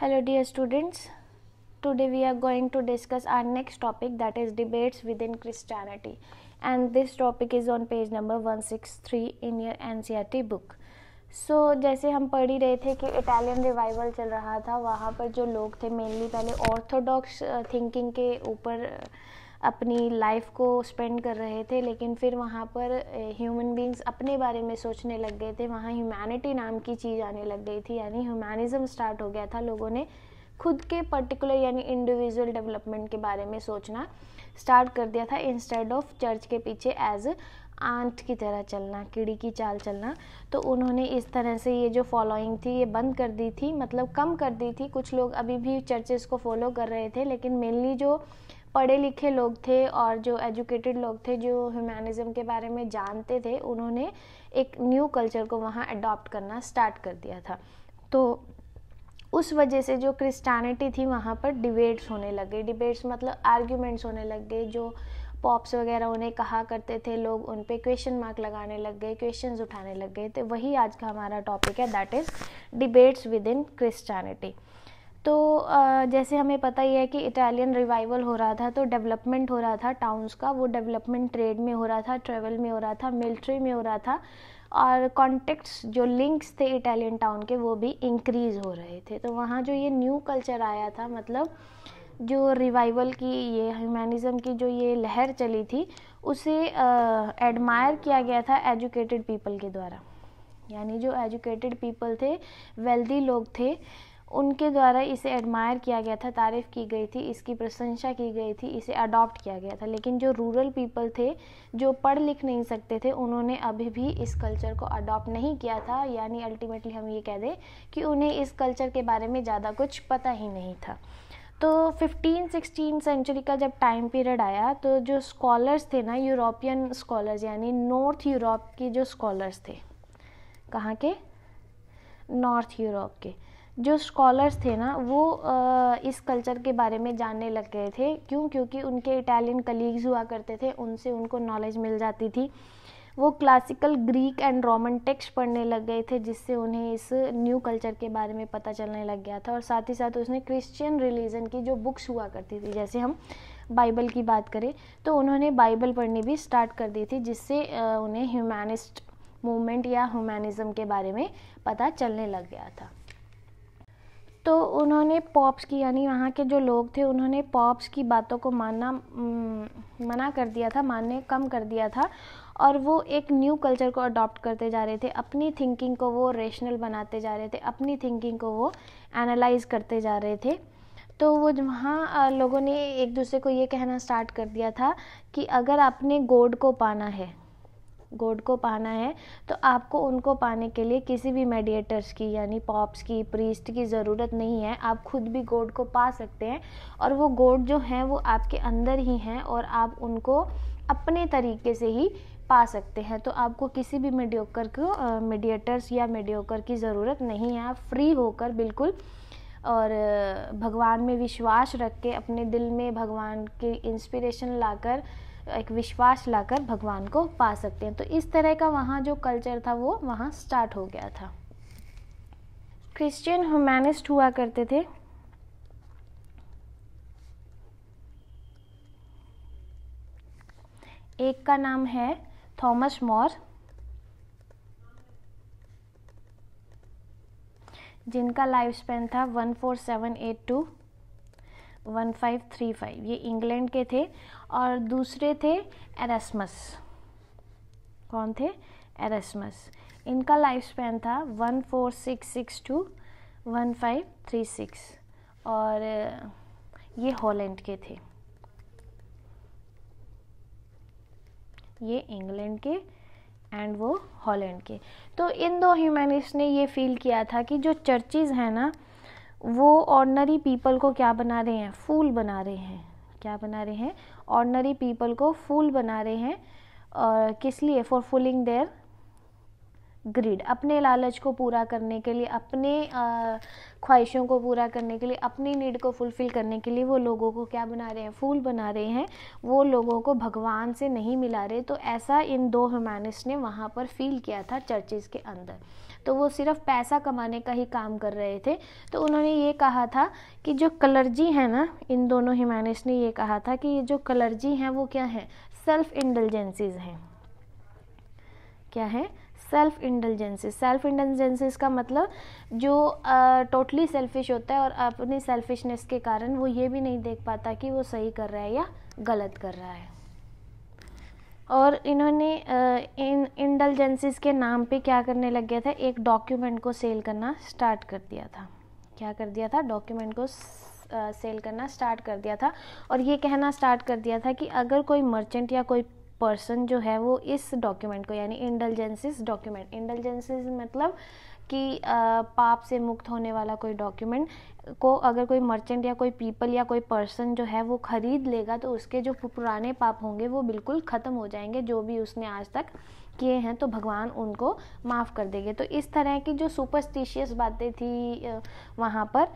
hello dear students today we are going to discuss our next topic that is debates within christianity and this topic is on page number 163 in your ncrt book so so, जैसे हम पढ़ ही रहे थे कि Italian revival चल रहा था वहाँ पर जो लोग थे मेनली पहले ऑर्थोडॉक्स थिंकिंग के ऊपर uh, अपनी लाइफ को स्पेंड कर रहे थे लेकिन फिर वहाँ पर ह्यूमन बींग्स अपने बारे में सोचने लग गए थे वहाँ ह्यूमैनिटी नाम की चीज़ आने लग गई थी यानी ह्यूमैनिज़म स्टार्ट हो गया था लोगों ने खुद के पर्टिकुलर यानी इंडिविजुअल डेवलपमेंट के बारे में सोचना स्टार्ट कर दिया था इंस्टेड ऑफ चर्च के पीछे एज आंट की तरह चलना कीड़ी की चाल चलना तो उन्होंने इस तरह से ये जो फॉलोइंग थी ये बंद कर दी थी मतलब कम कर दी थी कुछ लोग अभी भी चर्चेस को फॉलो कर रहे थे लेकिन मेनली जो पढ़े लिखे लोग थे और जो एजुकेटेड लोग थे जो ह्यूमैनिज्म के बारे में जानते थे उन्होंने एक न्यू कल्चर को वहाँ अडॉप्ट करना स्टार्ट कर दिया था तो उस वजह से जो क्रिस्टानिटी थी वहाँ पर डिबेट्स होने लगे डिबेट्स मतलब आर्ग्यूमेंट्स होने लग गए जो पॉप्स वगैरह उन्हें कहा करते थे लोग उन पर क्वेश्चन मार्क लगाने लग गए क्वेश्चन उठाने लग गए तो वही आज का हमारा टॉपिक है that is debates within Christianity तो जैसे हमें पता ही है कि इटालियन रिवाइवल हो रहा था तो डेवलपमेंट हो रहा था टाउन्स का वो डेवलपमेंट ट्रेड में हो रहा था ट्रेवल में हो रहा था मिलिट्री में हो रहा था और कॉन्टेक्ट्स जो लिंक्स थे इटालियन टाउन के वो भी इंक्रीज़ हो रहे थे तो वहाँ जो ये न्यू कल्चर आया था मतलब जो रिवाइवल की ये ह्यूमनिज़म की जो ये लहर चली थी उसे एडमायर किया गया था एजुकेटेड पीपल के द्वारा यानी जो एजुकेटेड पीपल थे वेल्दी लोग थे उनके द्वारा इसे एडमायर किया गया था तारीफ़ की गई थी इसकी प्रशंसा की गई थी इसे अडॉप्ट किया गया था लेकिन जो रूरल पीपल थे जो पढ़ लिख नहीं सकते थे उन्होंने अभी भी इस कल्चर को अडॉप्ट नहीं किया था यानी अल्टीमेटली हम ये कह दें कि उन्हें इस कल्चर के बारे में ज़्यादा कुछ पता ही नहीं था तो फिफ्टीन सिक्सटीन सेंचुरी का जब टाइम पीरियड आया तो जो स्कॉलर्स थे ना यूरोपियन स्कॉलर्स यानी नॉर्थ यूरोप के जो स्कॉलर्स थे कहाँ के नॉर्थ यूरोप के जो स्कॉलर्स थे ना वो इस कल्चर के बारे में जानने लग गए थे क्यों क्योंकि उनके इटालियन कलीग्स हुआ करते थे उनसे उनको नॉलेज मिल जाती थी वो classical Greek and Roman text पढ़ने लग गए थे जिससे उन्हें इस न्यू कल्चर के बारे में पता चलने लग गया था और साथ ही साथ उसने क्रिश्चियन रिलीजन की जो बुक्स हुआ करती थी जैसे हम बाइबल की बात करें तो उन्होंने बाइबल पढ़नी भी स्टार्ट कर दी थी जिससे उन्हें ह्यूमैनिस्ट मूवमेंट या ह्यूमैनिज़्म के बारे में पता चलने लग गया था तो उन्होंने पॉप्स की यानी वहाँ के जो लोग थे उन्होंने पॉप्स की बातों को मानना मना कर दिया था मानने कम कर दिया था और वो एक न्यू कल्चर को अडॉप्ट करते जा रहे थे अपनी थिंकिंग को वो रेशनल बनाते जा रहे थे अपनी थिंकिंग को वो एनालाइज करते जा रहे थे तो वो वहाँ लोगों ने एक दूसरे को ये कहना स्टार्ट कर दिया था कि अगर आपने गोड को पाना है गॉड को पाना है तो आपको उनको पाने के लिए किसी भी मेडिएटर्स की यानी पॉप्स की प्रीस्ट की ज़रूरत नहीं है आप खुद भी गॉड को पा सकते हैं और वो गॉड जो हैं वो आपके अंदर ही हैं और आप उनको अपने तरीके से ही पा सकते हैं तो आपको किसी भी मेडियोकर को मेडिएटर्स या मेडियोकर की ज़रूरत नहीं है आप फ्री होकर बिल्कुल और भगवान में विश्वास रख के अपने दिल में भगवान की इंस्पिरेशन लाकर एक विश्वास लाकर भगवान को पा सकते हैं तो इस तरह का वहाँ जो कल्चर था वो वहाँ स्टार्ट हो गया था क्रिश्चियन ह्यूमैनिस्ट हुआ करते थे एक का नाम है थॉमस मॉर जिनका लाइफ स्पेन था one four seven eight two 1535 ये इंग्लैंड के थे और दूसरे थे एरेसमस कौन थे एरेसमस इनका लाइफ स्पैन था सिक्स टू सिक्स और ये हॉलैंड के थे ये इंग्लैंड के एंड वो हॉलैंड के तो इन दो ह्यूमैनिस्ट ने ये फील किया था कि जो चर्चेज़ हैं ना वो ऑर्डनरी पीपल को क्या बना रहे हैं फूल बना रहे हैं क्या बना रहे हैं ऑर्डनरी पीपल को फूल बना रहे हैं और किस लिए फॉर फुलिंग देयर ग्रीड अपने लालच को पूरा करने के लिए अपने ख्वाहिशों को पूरा करने के लिए अपनी नीड को फुलफ़िल करने के लिए वो लोगों को क्या बना रहे हैं फूल बना रहे हैं वो लोगों को भगवान से नहीं मिला रहे तो ऐसा इन दो ह्यूमैनिस्ट ने वहाँ पर फील किया था चर्चेज़ के अंदर तो वो सिर्फ पैसा कमाने का ही काम कर रहे थे तो उन्होंने ये कहा था कि जो कलर्जी है ना इन दोनों ह्यूमैनिस्ट ने ये कहा था कि ये जो कलर्जी हैं वो क्या है सेल्फ इंटेलिजेंसीज हैं क्या है सेल्फ इंटेलिजेंसी सेल्फ इंटेलिजेंसीज का मतलब जो टोटली uh, सेल्फिश होता है और अपनी सेल्फिशनेस के कारण वो ये भी नहीं देख पाता कि वो सही कर रहा है या गलत कर रहा है और इन्होंने इन इंटेलिजेंसीज के नाम पे क्या करने लग गया था एक डॉक्यूमेंट को सेल करना स्टार्ट कर दिया था क्या कर दिया था डॉक्यूमेंट को सेल करना स्टार्ट कर दिया था और ये कहना स्टार्ट कर दिया था कि अगर कोई मर्चेंट या कोई पर्सन जो है वो इस डॉक्यूमेंट को यानी इंडलजेंसिस डॉक्यूमेंट इंडलजेंसिस मतलब कि पाप से मुक्त होने वाला कोई डॉक्यूमेंट को अगर कोई मर्चेंट या कोई पीपल या कोई पर्सन जो है वो ख़रीद लेगा तो उसके जो पुराने पाप होंगे वो बिल्कुल ख़त्म हो जाएंगे जो भी उसने आज तक किए हैं तो भगवान उनको माफ़ कर देंगे तो इस तरह की जो सुपरस्टिशियस बातें थी वहाँ पर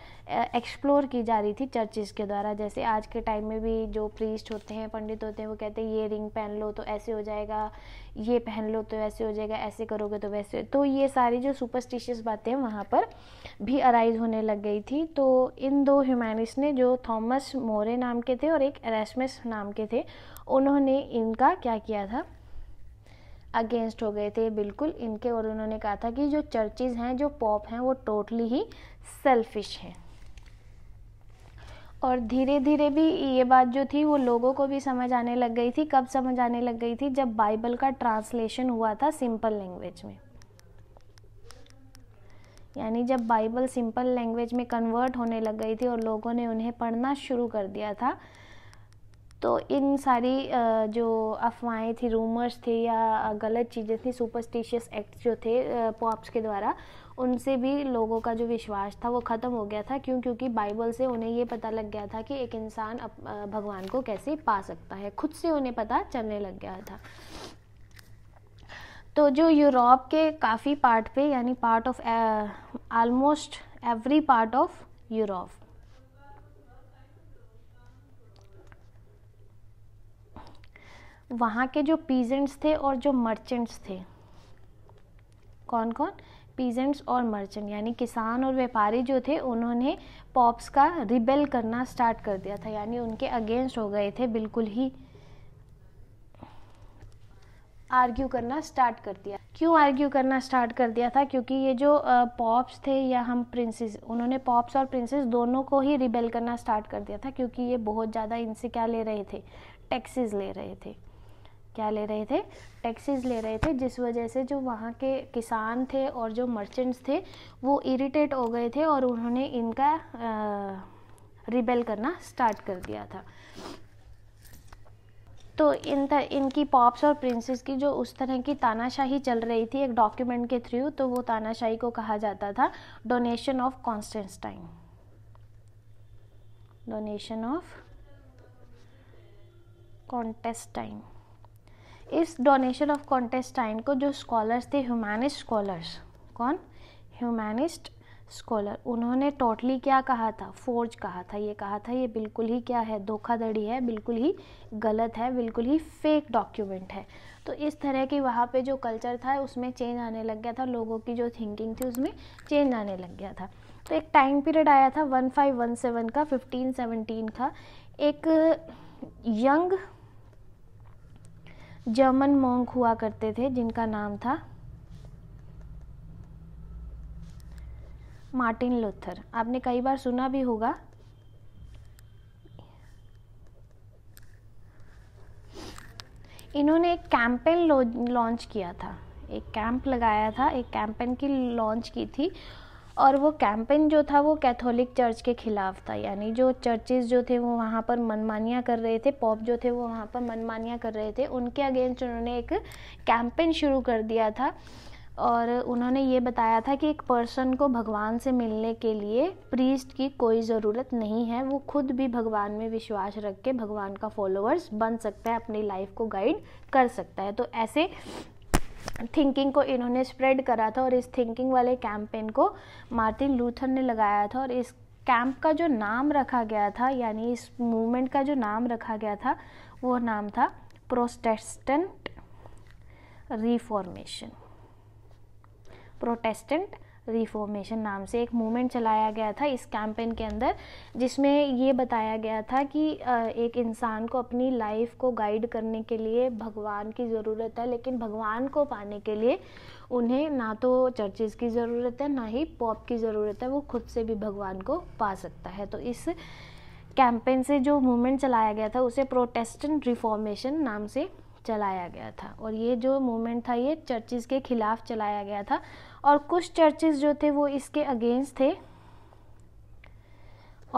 एक्सप्लोर की जा रही थी चर्चेस के द्वारा जैसे आज के टाइम में भी जो प्रीस्ट होते हैं पंडित होते हैं वो कहते हैं ये रिंग पहन लो तो ऐसे हो जाएगा ये पहन लो तो ऐसे हो जाएगा ऐसे करोगे तो वैसे तो ये सारी जो सुपरस्टिशियस बातें वहाँ पर भी अराइज होने लग गई थी तो इन दो ह्यूमैनिस्ट ने जो थॉमस मोरे नाम के थे और एक एरेस्मस नाम के थे उन्होंने इनका क्या किया था अगेंस्ट हो गए थे बिल्कुल इनके और उन्होंने कहा था कि जो चर्चेज हैं जो पॉप हैं वो टोटली ही सेल्फिश हैं और धीरे धीरे भी ये बात जो थी वो लोगों को भी समझ आने लग गई थी कब समझ आने लग गई थी जब बाइबल का ट्रांसलेशन हुआ था सिंपल लैंग्वेज में यानी जब बाइबल सिंपल लैंग्वेज में कन्वर्ट होने लग गई थी और लोगों ने उन्हें पढ़ना शुरू कर दिया था तो इन सारी जो अफवाहें थी रूमर्स थे या गलत चीज़ें थी सुपरस्टिशियस एक्ट जो थे पॉप्स के द्वारा उनसे भी लोगों का जो विश्वास था वो ख़त्म हो गया था क्यों क्योंकि बाइबल से उन्हें ये पता लग गया था कि एक इंसान भगवान को कैसे पा सकता है खुद से उन्हें पता चलने लग गया था तो जो यूरोप के काफ़ी पार्ट पे यानी part of almost every part of Europe वहाँ के जो पीजेंट्स थे और जो मर्चेंट्स थे कौन कौन पीजेंट्स और मर्चेंट यानी किसान और व्यापारी जो थे उन्होंने पॉप्स का रिबेल करना स्टार्ट कर दिया था यानी उनके अगेंस्ट हो गए थे बिल्कुल ही आर्ग्यू करना स्टार्ट कर दिया क्यों आर्ग्यू करना स्टार्ट कर दिया था क्योंकि ये जो पॉप्स थे या हम प्रिंसेस उन्होंने पॉप्स और प्रिंसेस दोनों को ही रिबेल करना स्टार्ट कर दिया था क्योंकि ये बहुत ज़्यादा इनसे क्या ले रहे थे टैक्सेस ले रहे थे क्या ले रहे थे टैक्सेस ले रहे थे जिस वजह से जो वहाँ के किसान थे और जो मर्चेंट्स थे वो इरिटेट हो गए थे और उन्होंने इनका रिबेल करना स्टार्ट कर दिया था तो इन तर, इनकी पॉप्स और प्रिंसेस की जो उस तरह की तानाशाही चल रही थी एक डॉक्यूमेंट के थ्रू तो वो तानाशाही को कहा जाता था donation of Constantine donation of Constantine इस डोनेशन ऑफ कॉन्टेस्टाइन को जो स्कॉलर्स थे ह्यूमैनिस्ट स्कॉलर्स कौन ह्यूमैनिस्ट स्कॉलर उन्होंने टोटली क्या कहा था फोर्ज कहा था ये कहा था ये बिल्कुल ही क्या है धोखाधड़ी है बिल्कुल ही गलत है बिल्कुल ही फेक डॉक्यूमेंट है तो इस तरह की वहाँ पे जो कल्चर था उसमें चेंज आने लग गया था लोगों की जो थिंकिंग थी उसमें चेंज आने लग गया था तो एक टाइम पीरियड आया था वन फाइव वन सेवन का फिफ्टीन सेवनटीन का एक यंग जर्मन मोंक हुआ करते थे जिनका नाम था मार्टिन लूथर आपने कई बार सुना भी होगा इन्होंने एक कैंपेन लॉन्च किया था एक कैंप लगाया था एक कैंपेन की लॉन्च की थी और वो कैंपेन जो था वो कैथोलिक चर्च के ख़िलाफ़ था यानी जो चर्चेज़ जो थे वो वहाँ पर मनमानियाँ कर रहे थे पॉप जो थे वो वहाँ पर मनमानियाँ कर रहे थे उनके अगेंस्ट उन्होंने एक कैंपेन शुरू कर दिया था और उन्होंने ये बताया था कि एक पर्सन को भगवान से मिलने के लिए प्रीस्ट की कोई ज़रूरत नहीं है वो खुद भी भगवान में विश्वास रख के भगवान का फॉलोअर्स बन सकता है अपनी लाइफ को गाइड कर सकता है तो ऐसे थिंकिंग को इन्होंने स्प्रेड करा था और इस थिंकिंग वाले कैंपेन को मार्टिन लूथर ने लगाया था और इस कैंप का जो नाम रखा गया था यानी इस मूवमेंट का जो नाम रखा गया था वो नाम था प्रोस्टेस्टेंट रिफॉर्मेशन प्रोटेस्टेंट रिफॉर्मेशन नाम से एक मूवमेंट चलाया गया था इस कैंपेन के अंदर जिसमें ये बताया गया था कि एक इंसान को अपनी लाइफ को गाइड करने के लिए भगवान की ज़रूरत है लेकिन भगवान को पाने के लिए उन्हें ना तो चर्चेज़ की ज़रूरत है ना ही पॉप की ज़रूरत है वो खुद से भी भगवान को पा सकता है तो इस कैंपेन से जो मूवमेंट चलाया गया था उसे प्रोटेस्टेंट रिफॉर्मेशन नाम से चलाया गया था और ये जो मूवमेंट था ये चर्चिज़ के ख़िलाफ़ चलाया गया था और कुछ चर्चिज़ जो थे वो इसके अगेंस्ट थे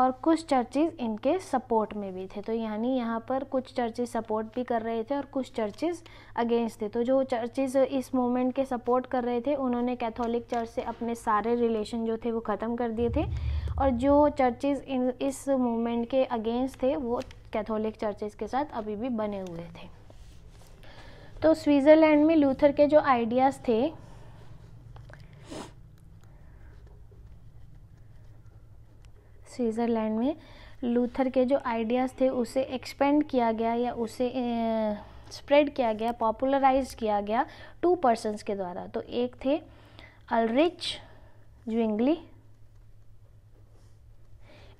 और कुछ चर्चेज इनके सपोर्ट में भी थे तो यानी यहाँ पर कुछ चर्चेज सपोर्ट भी कर रहे थे और कुछ चर्चेज अगेंस्ट थे तो जो चर्चेज इस मूवमेंट के सपोर्ट कर रहे थे उन्होंने कैथोलिक चर्च से अपने सारे रिलेशन जो थे वो ख़त्म कर दिए थे और जो चर्चेज इन इस मूवमेंट के अगेंस्ट थे वो कैथोलिक चर्चेज के साथ अभी भी बने हुए थे तो स्विट्ज़रलैंड में लूथर के जो आइडियाज़ थे स्विट्ज़रलैंड में लूथर के जो आइडियाज़ थे उसे एक्सपेंड किया गया या उसे स्प्रेड किया गया पॉपुलराइज किया गया टू पर्सन के द्वारा तो एक थे Ulrich Zwingli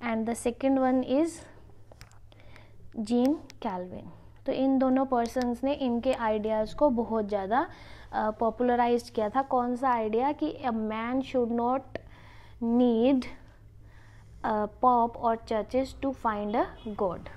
and the second one is Jean Calvin तो इन दोनों पर्सनस ने इनके आइडियाज़ को बहुत ज़्यादा पॉपुलराइज किया था कौन सा आइडिया कि a man should not need pope और churches to find a god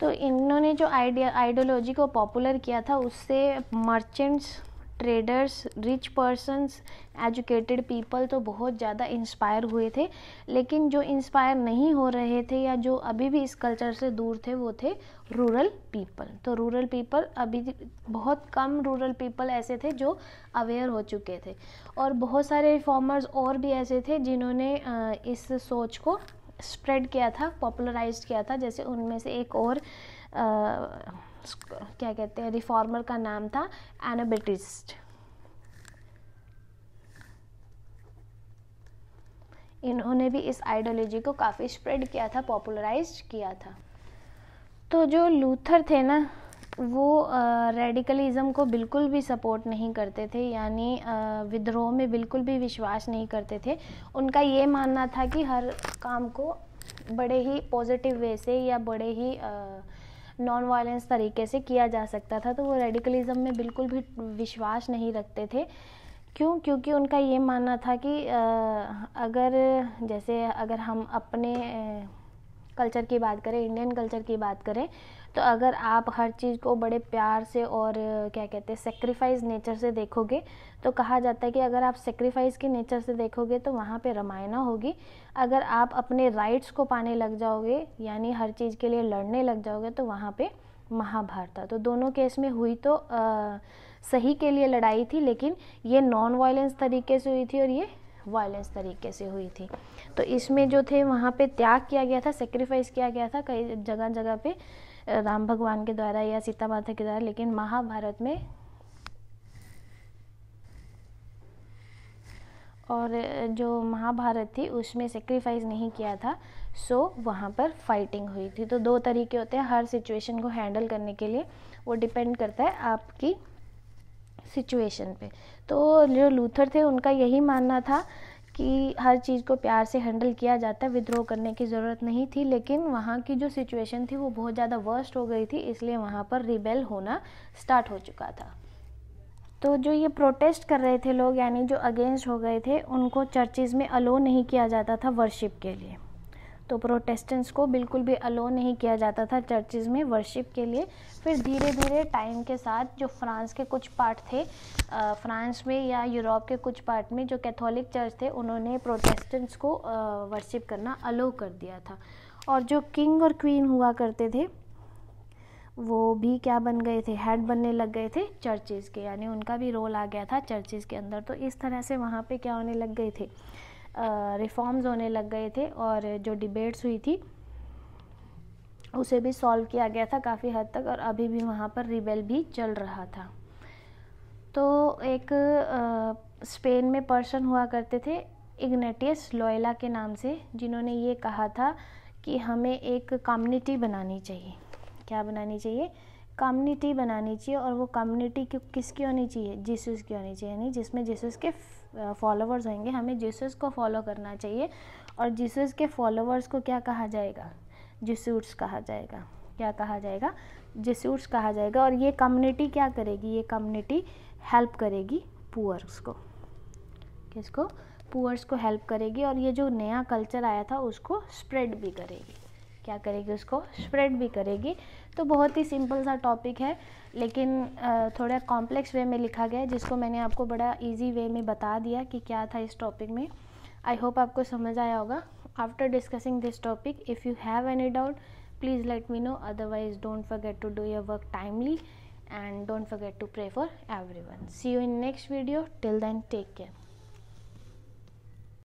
तो इन्होंने जो आइडिया आइडियोलॉजी को पॉपुलर किया था उससे merchants traders rich persons educated people तो बहुत ज़्यादा इंस्पायर हुए थे लेकिन जो इंस्पायर नहीं हो रहे थे या जो अभी भी इस कल्चर से दूर थे वो थे रूरल पीपल तो रूरल पीपल अभी बहुत कम रूरल पीपल ऐसे थे जो अवेयर हो चुके थे और बहुत सारे रिफॉर्मर्स और भी ऐसे थे जिन्होंने इस सोच को स्प्रेड किया था पॉपुलराइज किया था जैसे उनमें से एक और आ, क्या कहते हैं रिफॉर्मर का नाम था एनाबेटिस्ट इन्होंने भी इस आइडियोलॉजी को काफ़ी स्प्रेड किया था पॉपुलराइज किया था तो जो लूथर थे ना वो रेडिकलिज्म को बिल्कुल भी सपोर्ट नहीं करते थे यानी विद्रोह में बिल्कुल भी विश्वास नहीं करते थे उनका ये मानना था कि हर काम को बड़े ही पॉजिटिव वे से या बड़े ही आ, नॉन वायलेंस तरीके से किया जा सकता था तो वो रेडिकलिज़म में बिल्कुल भी विश्वास नहीं रखते थे क्यों क्योंकि उनका ये मानना था कि अगर जैसे अगर हम अपने कल्चर की बात करें इंडियन कल्चर की बात करें तो अगर आप हर चीज़ को बड़े प्यार से और क्या कहते हैं सेक्रीफाइस नेचर से देखोगे तो कहा जाता है कि अगर आप सेक्रीफाइस के नेचर से देखोगे तो वहाँ पे रामायणा होगी अगर आप अपने राइट्स को पाने लग जाओगे यानी हर चीज़ के लिए लड़ने लग जाओगे तो वहाँ पर महाभारत तो दोनों केस में हुई तो आ, सही के लिए लड़ाई थी लेकिन ये नॉन वायलेंस तरीके से हुई थी और ये वायलेंस तरीके से हुई थी तो इसमें जो थे वहाँ पे त्याग किया गया था सेक्रीफाइस किया गया था कई जगह जगह पे राम भगवान के द्वारा या सीता माता के द्वारा लेकिन महाभारत में और जो महाभारत थी उसमें सेक्रीफाइस नहीं किया था सो वहाँ पर फाइटिंग हुई थी तो दो तरीके होते हैं हर सिचुएशन को हैंडल करने के लिए वो डिपेंड करता है आपकी सिचुएशन पे तो जो लूथर थे उनका यही मानना था कि हर चीज़ को प्यार से हैंडल किया जाता है विद्रोह करने की ज़रूरत नहीं थी लेकिन वहाँ की जो सिचुएशन थी वो बहुत ज़्यादा वर्स्ट हो गई थी इसलिए वहाँ पर रिबेल होना स्टार्ट हो चुका था तो जो ये प्रोटेस्ट कर रहे थे लोग यानी जो अगेंस्ट हो गए थे उनको चर्चेज़ में अलो नहीं किया जाता था वर्शिप के लिए तो प्रोटेस्टेंट्स को बिल्कुल भी अलो नहीं किया जाता था चर्चेज़ में वर्शिप के लिए फिर धीरे धीरे टाइम के साथ जो फ्रांस के कुछ पार्ट थे आ, फ्रांस में या यूरोप के कुछ पार्ट में जो कैथोलिक चर्च थे उन्होंने प्रोटेस्टेंट्स को वर्शिप करना अलो कर दिया था और जो किंग और क्वीन हुआ करते थे वो भी क्या बन गए थे हेड बनने लग गए थे चर्चेज़ के यानी उनका भी रोल आ गया था चर्चेज़ के अंदर तो इस तरह से वहाँ पर क्या होने लग गए थे रिफॉर्म्स होने लग गए थे और जो डिबेट्स हुई थी उसे भी सॉल्व किया गया था काफ़ी हद तक और अभी भी वहाँ पर रिबेल भी चल रहा था तो एक स्पेन में पर्सन हुआ करते थे इग्नेटियस लोयला के नाम से जिन्होंने ये कहा था कि हमें एक कम्युनिटी बनानी चाहिए क्या बनानी चाहिए कम्युनिटी बनानी चाहिए और वो कम्युनिटी किसकी होनी चाहिए जिसस की होनी चाहिए यानी जिसमें जिसस के फॉलोअर्स होंगे हमें जीसस को फॉलो करना चाहिए और जीसस के फॉलोअर्स को क्या कहा जाएगा जिसूट्स कहा जाएगा क्या कहा जाएगा जिसूट्स कहा जाएगा और ये कम्युनिटी क्या करेगी ये कम्युनिटी हेल्प करेगी पुअर्स को किसको पुअर्स को हेल्प करेगी और ये जो नया कल्चर आया था उसको स्प्रेड भी करेगी क्या करेगी उसको स्प्रेड भी करेगी तो बहुत ही सिंपल सा टॉपिक है लेकिन थोड़ा कॉम्प्लेक्स वे में लिखा गया जिसको मैंने आपको बड़ा इजी वे में बता दिया कि क्या था इस टॉपिक में आई होप आपको समझ आया होगा after discussing this topic if you have any doubt please let me know otherwise don't forget to do your work timely don't forget to pray for every one see you in next video till then take care